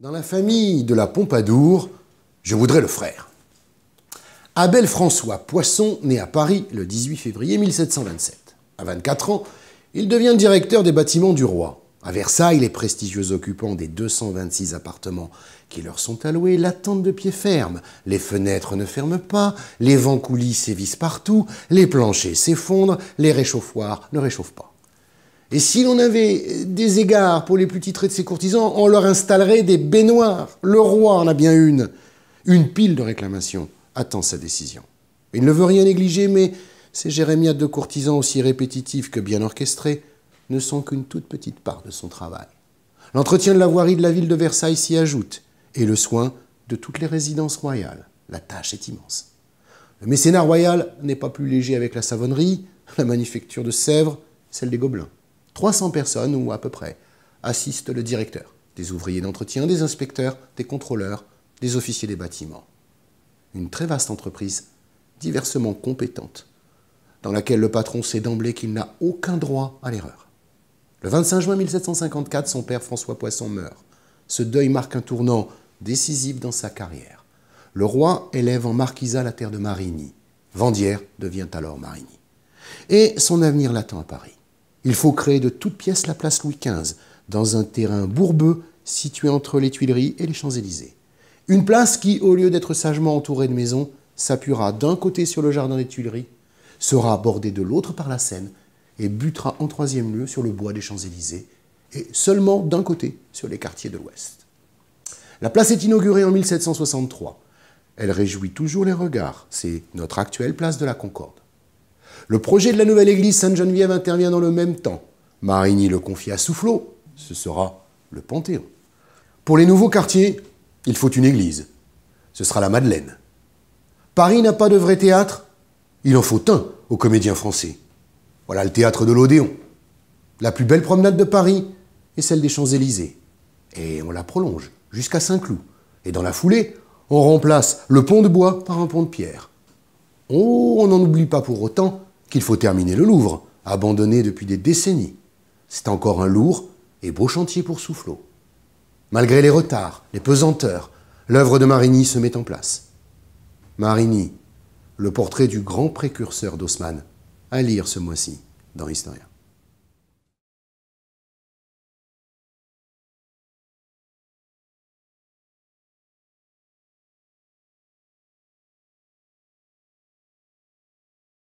Dans la famille de la Pompadour, je voudrais le frère. Abel François Poisson, né à Paris le 18 février 1727. À 24 ans, il devient directeur des bâtiments du roi. À Versailles, les prestigieux occupants des 226 appartements qui leur sont alloués l'attendent de pied ferme. Les fenêtres ne ferment pas, les vents coulis sévissent partout, les planchers s'effondrent, les réchauffoirs ne réchauffent pas. Et si l'on avait des égards pour les plus titrés de ses courtisans, on leur installerait des baignoires. Le roi en a bien une. Une pile de réclamations attend sa décision. Il ne veut rien négliger, mais ces Jérémia de courtisans aussi répétitifs que bien orchestrés ne sont qu'une toute petite part de son travail. L'entretien de la voirie de la ville de Versailles s'y ajoute, et le soin de toutes les résidences royales. La tâche est immense. Le mécénat royal n'est pas plus léger avec la savonnerie, la manufacture de Sèvres, celle des Gobelins. 300 personnes, ou à peu près, assistent le directeur, des ouvriers d'entretien, des inspecteurs, des contrôleurs, des officiers des bâtiments. Une très vaste entreprise, diversement compétente, dans laquelle le patron sait d'emblée qu'il n'a aucun droit à l'erreur. Le 25 juin 1754, son père François Poisson meurt. Ce deuil marque un tournant décisif dans sa carrière. Le roi élève en marquisat la terre de Marigny. Vandière devient alors Marigny. Et son avenir l'attend à Paris. Il faut créer de toutes pièces la place Louis XV, dans un terrain bourbeux situé entre les Tuileries et les Champs-Élysées. Une place qui, au lieu d'être sagement entourée de maisons, s'appuiera d'un côté sur le jardin des Tuileries, sera bordée de l'autre par la Seine et butera en troisième lieu sur le bois des Champs-Élysées et seulement d'un côté sur les quartiers de l'Ouest. La place est inaugurée en 1763. Elle réjouit toujours les regards. C'est notre actuelle place de la Concorde. Le projet de la nouvelle église Sainte-Geneviève intervient dans le même temps. Marigny le confie à Soufflot. Ce sera le Panthéon. Pour les nouveaux quartiers, il faut une église. Ce sera la Madeleine. Paris n'a pas de vrai théâtre. Il en faut un aux comédiens français. Voilà le théâtre de l'Odéon. La plus belle promenade de Paris est celle des Champs-Élysées. Et on la prolonge jusqu'à Saint-Cloud. Et dans la foulée, on remplace le pont de bois par un pont de pierre. Oh, on n'en oublie pas pour autant qu'il faut terminer le Louvre, abandonné depuis des décennies. C'est encore un lourd et beau chantier pour Soufflot. Malgré les retards, les pesanteurs, l'œuvre de Marigny se met en place. Marigny, le portrait du grand précurseur d'Haussmann, à lire ce mois-ci dans Historia.